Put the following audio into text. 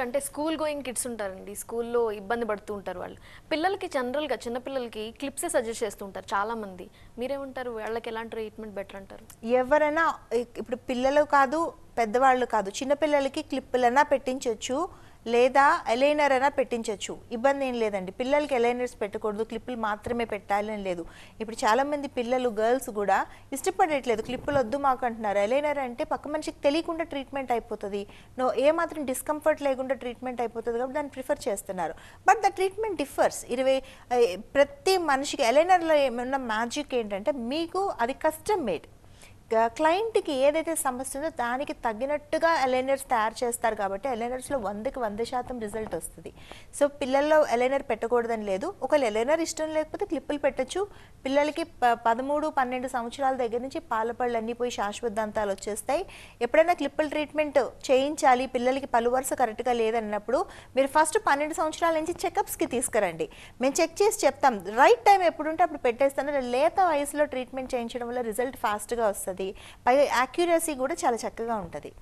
ఇంకోటి అంటే school going kids ఉంటారండి స్కూల్లో ఇబ్బంది పడుతూ ఉంటారు వాళ్ళు పిల్లలకి జనరల్గా చిన్నపిల్లలకి క్లిప్సే సజెస్ట్ చేస్తుంటారు చాలామంది మీరేమంటారు వాళ్ళకి ఎలాంటి ట్రీట్మెంట్ బెటర్ అంటారు ఎవరైనా ఇప్పుడు పిల్లలు కాదు పెద్దవాళ్ళు కాదు చిన్నపిల్లలకి క్లిప్పులైనా పెట్టించవచ్చు లేదా ఎలైనర్ అయినా పెట్టించవచ్చు ఇబ్బంది ఏం లేదండి పిల్లలకి ఎలైనర్స్ పెట్టకూడదు క్లిప్పులు మాత్రమే పెట్టాలని లేదు ఇప్పుడు చాలామంది పిల్లలు గర్ల్స్ కూడా ఇష్టపడట్లేదు క్లిప్పులు వద్దు మాకు అంటున్నారు ఎలైనర్ అంటే పక్క మనిషికి తెలియకుండా ట్రీట్మెంట్ అయిపోతుంది నో ఏమాత్రం డిస్కంఫర్ట్ లేకుండా ట్రీట్మెంట్ అయిపోతుంది కాబట్టి దాన్ని ప్రిఫర్ చేస్తున్నారు బట్ ద ట్రీట్మెంట్ డిఫర్స్ ఇరవై ప్రతి మనిషికి ఎలైనర్లో ఏమన్నా మ్యాజిక్ ఏంటంటే మీకు అది కస్టమ్ మేడ్ క్లయింట్కి ఏదైతే సమస్య ఉందో దానికి తగినట్టుగా ఎలైనర్స్ తయారు చేస్తారు కాబట్టి ఎలైనర్స్లో వందకి వంద శాతం రిజల్ట్ వస్తుంది సో పిల్లల్లో ఎలైనర్ పెట్టకూడదని లేదు ఒకవేళ ఎలైనర్ ఇష్టం లేకపోతే క్లిప్పులు పెట్టచ్చు పిల్లలకి పదమూడు పన్నెండు సంవత్సరాల దగ్గర నుంచి పాలపళ్ళు అన్నీ పోయి శాశ్వత దంతాలు వచ్చేస్తాయి ఎప్పుడైనా క్లిప్పుల ట్రీట్మెంట్ చేయించాలి పిల్లలకి పలు వరుస కరెక్ట్గా లేదన్నప్పుడు మీరు ఫస్ట్ పన్నెండు సంవత్సరాల నుంచి చెకప్స్కి తీసుకురండి మేము చెక్ చేసి చెప్తాం రైట్ టైం ఎప్పుడుంటే అప్పుడు పెట్టేస్తాను లేత వయసులో ట్రీట్మెంట్ చేయించడం వల్ల రిజల్ట్ ఫాస్ట్గా వస్తుంది ఉంటుంది పైగా యాక్యురసీ కూడా చాలా చక్కగా ఉంటుంది